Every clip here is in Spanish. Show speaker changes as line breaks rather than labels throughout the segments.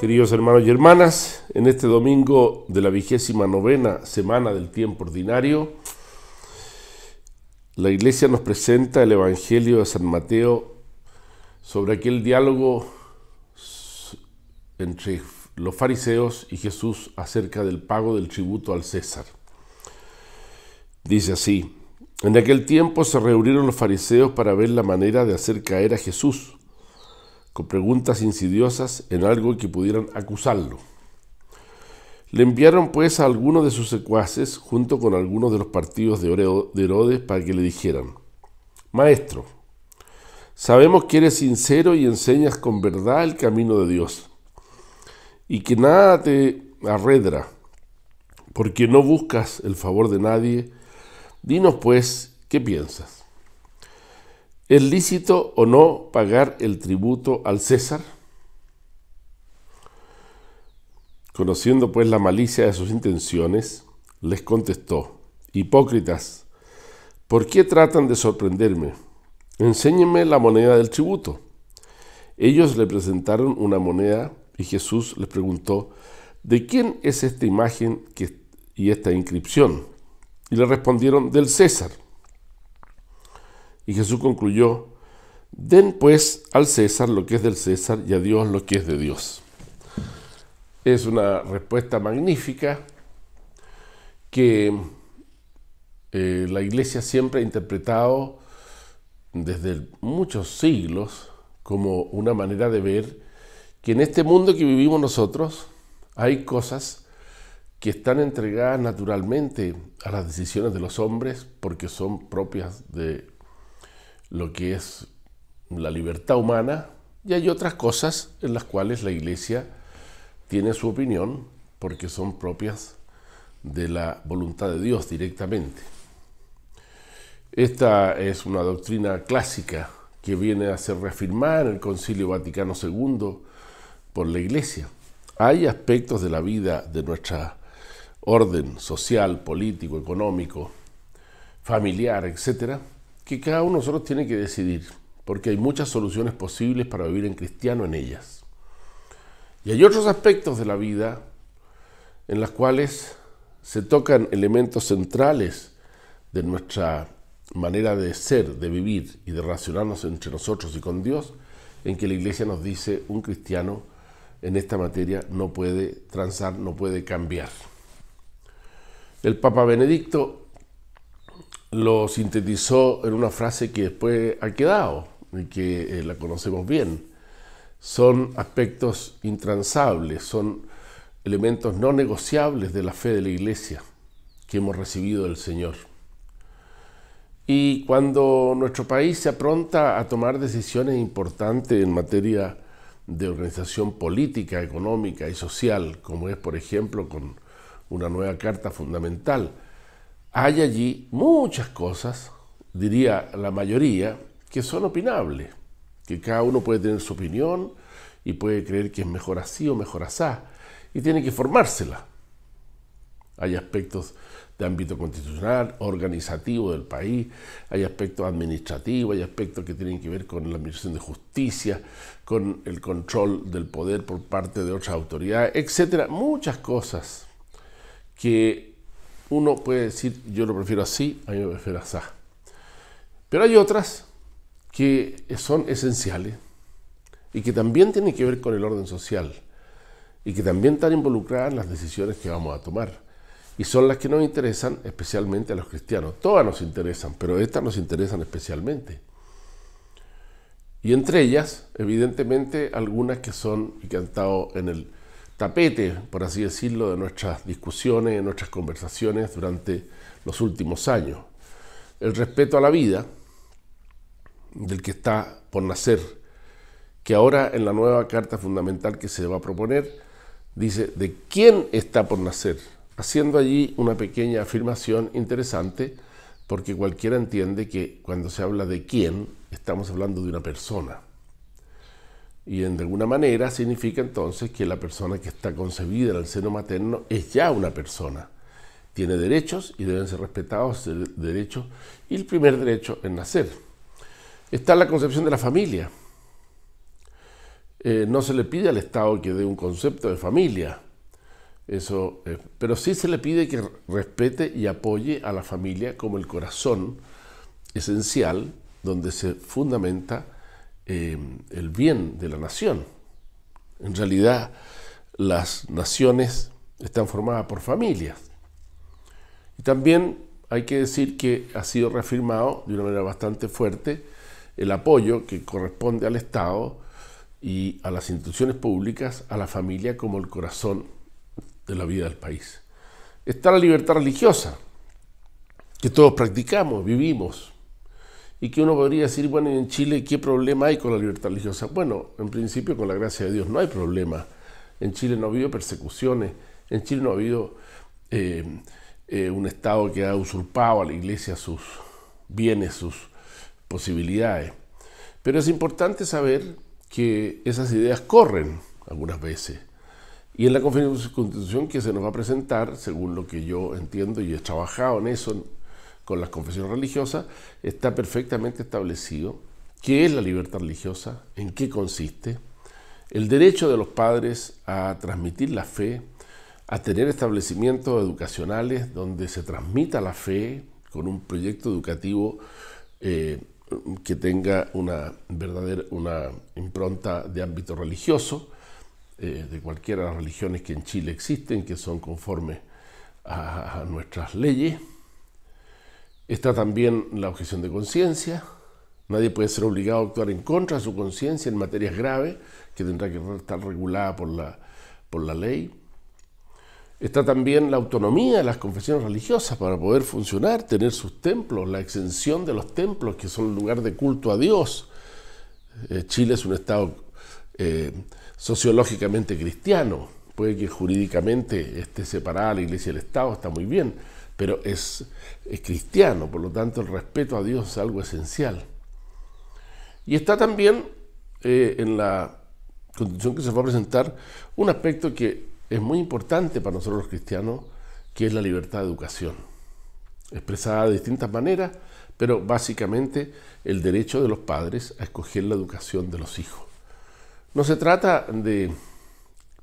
Queridos hermanos y hermanas, en este domingo de la vigésima novena semana del tiempo ordinario, la iglesia nos presenta el Evangelio de San Mateo sobre aquel diálogo entre los fariseos y Jesús acerca del pago del tributo al César. Dice así, en aquel tiempo se reunieron los fariseos para ver la manera de hacer caer a Jesús con preguntas insidiosas en algo que pudieran acusarlo. Le enviaron pues a algunos de sus secuaces junto con algunos de los partidos de Herodes para que le dijeran, Maestro, sabemos que eres sincero y enseñas con verdad el camino de Dios, y que nada te arredra, porque no buscas el favor de nadie, dinos pues qué piensas. ¿Es lícito o no pagar el tributo al César? Conociendo pues la malicia de sus intenciones, les contestó, Hipócritas, ¿por qué tratan de sorprenderme? Enséñenme la moneda del tributo. Ellos le presentaron una moneda y Jesús les preguntó, ¿de quién es esta imagen y esta inscripción? Y le respondieron, del César. Y Jesús concluyó, den pues al César lo que es del César y a Dios lo que es de Dios. Es una respuesta magnífica que eh, la iglesia siempre ha interpretado desde muchos siglos como una manera de ver que en este mundo que vivimos nosotros hay cosas que están entregadas naturalmente a las decisiones de los hombres porque son propias de lo que es la libertad humana y hay otras cosas en las cuales la Iglesia tiene su opinión porque son propias de la voluntad de Dios directamente. Esta es una doctrina clásica que viene a ser reafirmada en el Concilio Vaticano II por la Iglesia. Hay aspectos de la vida de nuestra orden social, político, económico, familiar, etcétera, que cada uno de nosotros tiene que decidir, porque hay muchas soluciones posibles para vivir en cristiano en ellas. Y hay otros aspectos de la vida en las cuales se tocan elementos centrales de nuestra manera de ser, de vivir y de relacionarnos entre nosotros y con Dios, en que la iglesia nos dice un cristiano en esta materia no puede transar, no puede cambiar. El Papa Benedicto lo sintetizó en una frase que después ha quedado y que eh, la conocemos bien. Son aspectos intransables, son elementos no negociables de la fe de la Iglesia que hemos recibido del Señor. Y cuando nuestro país se apronta a tomar decisiones importantes en materia de organización política, económica y social, como es por ejemplo con una nueva carta fundamental, hay allí muchas cosas, diría la mayoría, que son opinables, que cada uno puede tener su opinión y puede creer que es mejor así o mejor asá, y tiene que formársela. Hay aspectos de ámbito constitucional, organizativo del país, hay aspectos administrativos, hay aspectos que tienen que ver con la administración de justicia, con el control del poder por parte de otras autoridades, etcétera, muchas cosas que uno puede decir, yo lo prefiero así, a mí me prefiero así. Pero hay otras que son esenciales y que también tienen que ver con el orden social y que también están involucradas en las decisiones que vamos a tomar. Y son las que nos interesan especialmente a los cristianos. Todas nos interesan, pero estas nos interesan especialmente. Y entre ellas, evidentemente, algunas que son y que han estado en el tapete, por así decirlo, de nuestras discusiones, de nuestras conversaciones durante los últimos años. El respeto a la vida del que está por nacer, que ahora en la nueva carta fundamental que se va a proponer dice de quién está por nacer, haciendo allí una pequeña afirmación interesante, porque cualquiera entiende que cuando se habla de quién, estamos hablando de una persona. Y de alguna manera significa entonces que la persona que está concebida en el seno materno es ya una persona. Tiene derechos y deben ser respetados derecho y el primer derecho es nacer. Está la concepción de la familia. Eh, no se le pide al Estado que dé un concepto de familia, eso, eh, pero sí se le pide que respete y apoye a la familia como el corazón esencial donde se fundamenta Em, el bien de la nación. En realidad, las naciones están formadas por familias. Y también hay que decir que ha sido reafirmado de una manera bastante fuerte el apoyo que corresponde al Estado y a las instituciones públicas, a la familia como el corazón de la vida del país. Está la libertad religiosa, que todos practicamos, vivimos, y que uno podría decir, bueno, en Chile qué problema hay con la libertad religiosa? Bueno, en principio con la gracia de Dios no hay problema. En Chile no ha habido persecuciones, en Chile no ha habido eh, eh, un Estado que ha usurpado a la Iglesia sus bienes, sus posibilidades. Pero es importante saber que esas ideas corren algunas veces. Y en la constitución que se nos va a presentar, según lo que yo entiendo y he trabajado en eso con las confesiones religiosas, está perfectamente establecido qué es la libertad religiosa, en qué consiste, el derecho de los padres a transmitir la fe, a tener establecimientos educacionales donde se transmita la fe con un proyecto educativo eh, que tenga una verdadera una impronta de ámbito religioso, eh, de cualquiera de las religiones que en Chile existen, que son conformes a nuestras leyes Está también la objeción de conciencia. Nadie puede ser obligado a actuar en contra de su conciencia en materias graves, que tendrá que estar regulada por la, ley. Está también la autonomía de las confesiones religiosas para poder funcionar, tener sus templos, la exención de los templos, que son lugar de culto a Dios. Eh, Chile es un Estado eh, sociológicamente cristiano. Puede que jurídicamente esté separada la Iglesia del Estado, está muy bien pero es, cristiano, por lo tanto el respeto a Dios es algo esencial. Y está también eh, en la constitución que se va a presentar un aspecto que es muy importante para nosotros los cristianos, que es la libertad de educación, expresada de distintas maneras, pero básicamente el derecho de los padres a escoger la educación de los hijos. No se trata de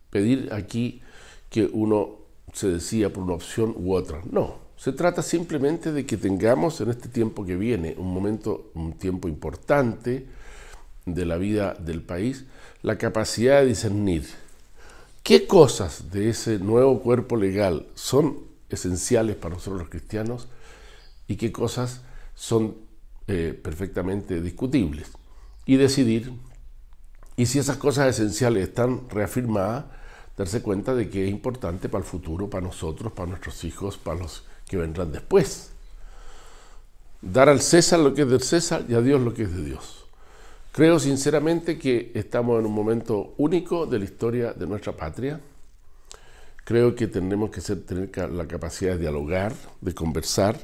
pedir aquí que uno se decida por una opción u otra, no, se trata simplemente de que tengamos en este tiempo que viene, un momento, un tiempo importante de la vida del país, la capacidad de discernir qué cosas de ese nuevo cuerpo legal son esenciales para nosotros los cristianos y qué cosas son eh, perfectamente discutibles. Y decidir, y si esas cosas esenciales están reafirmadas, darse cuenta de que es importante para el futuro, para nosotros, para nuestros hijos, para los que vendrán después. Dar al César lo que es del César y a Dios lo que es de Dios. Creo sinceramente que estamos en un momento único de la historia de nuestra patria. Creo que tenemos que ser, tener la capacidad de dialogar, de conversar,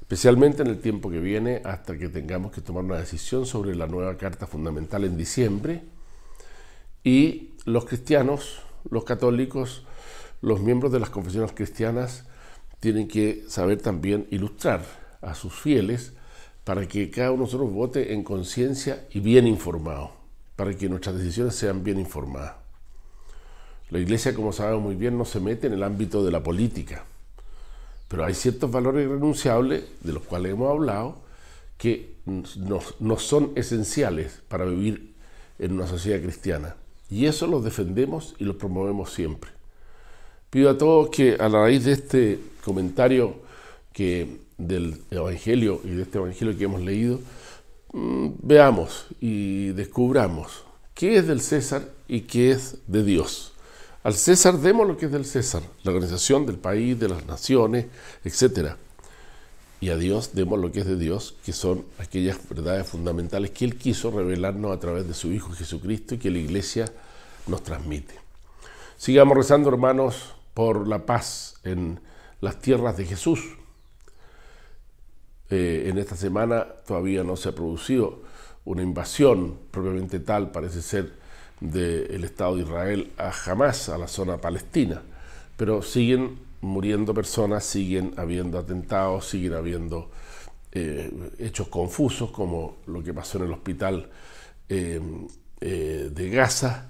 especialmente en el tiempo que viene hasta que tengamos que tomar una decisión sobre la nueva Carta Fundamental en diciembre. Y los cristianos, los católicos, los miembros de las confesiones cristianas tienen que saber también ilustrar a sus fieles para que cada uno de nosotros vote en conciencia y bien informado, para que nuestras decisiones sean bien informadas. La Iglesia, como sabemos muy bien, no se mete en el ámbito de la política, pero hay ciertos valores irrenunciables, de los cuales hemos hablado, que nos son esenciales para vivir en una sociedad cristiana. Y eso los defendemos y lo promovemos siempre. Pido a todos que a la raíz de este comentario que, del Evangelio y de este Evangelio que hemos leído, mm, veamos y descubramos qué es del César y qué es de Dios. Al César demos lo que es del César, la organización del país, de las naciones, etc. Y a Dios demos lo que es de Dios, que son aquellas verdades fundamentales que Él quiso revelarnos a través de su Hijo Jesucristo y que la Iglesia nos transmite. Sigamos rezando, hermanos, por la paz en las tierras de Jesús. Eh, en esta semana todavía no se ha producido una invasión propiamente tal, parece ser, del Estado de Israel a jamás a la zona palestina. Pero siguen muriendo personas, siguen habiendo atentados, siguen habiendo eh, hechos confusos, como lo que pasó en el hospital eh, de Gaza,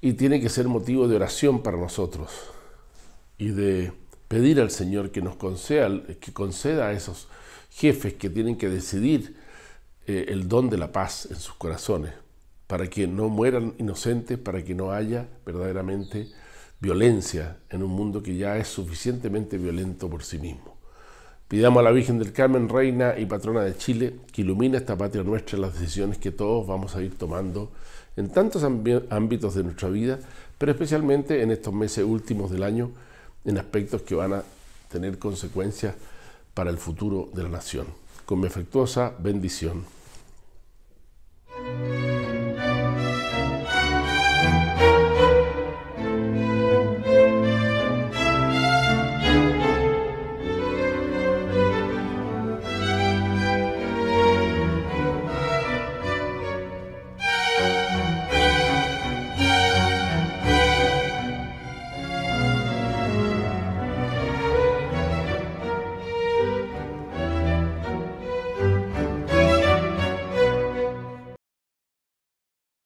y tiene que ser motivo de oración para nosotros y de pedir al Señor que nos conceda, que conceda a esos jefes que tienen que decidir eh, el don de la paz en sus corazones, para que no mueran inocentes, para que no haya verdaderamente violencia en un mundo que ya es suficientemente violento por sí mismo. Pidamos a la Virgen del Carmen, reina y patrona de Chile, que ilumine esta patria nuestra en las decisiones que todos vamos a ir tomando en tantos ámbitos de nuestra vida, pero especialmente en estos meses últimos del año, en aspectos que van a tener consecuencias para el futuro de la nación. Con mi afectuosa bendición.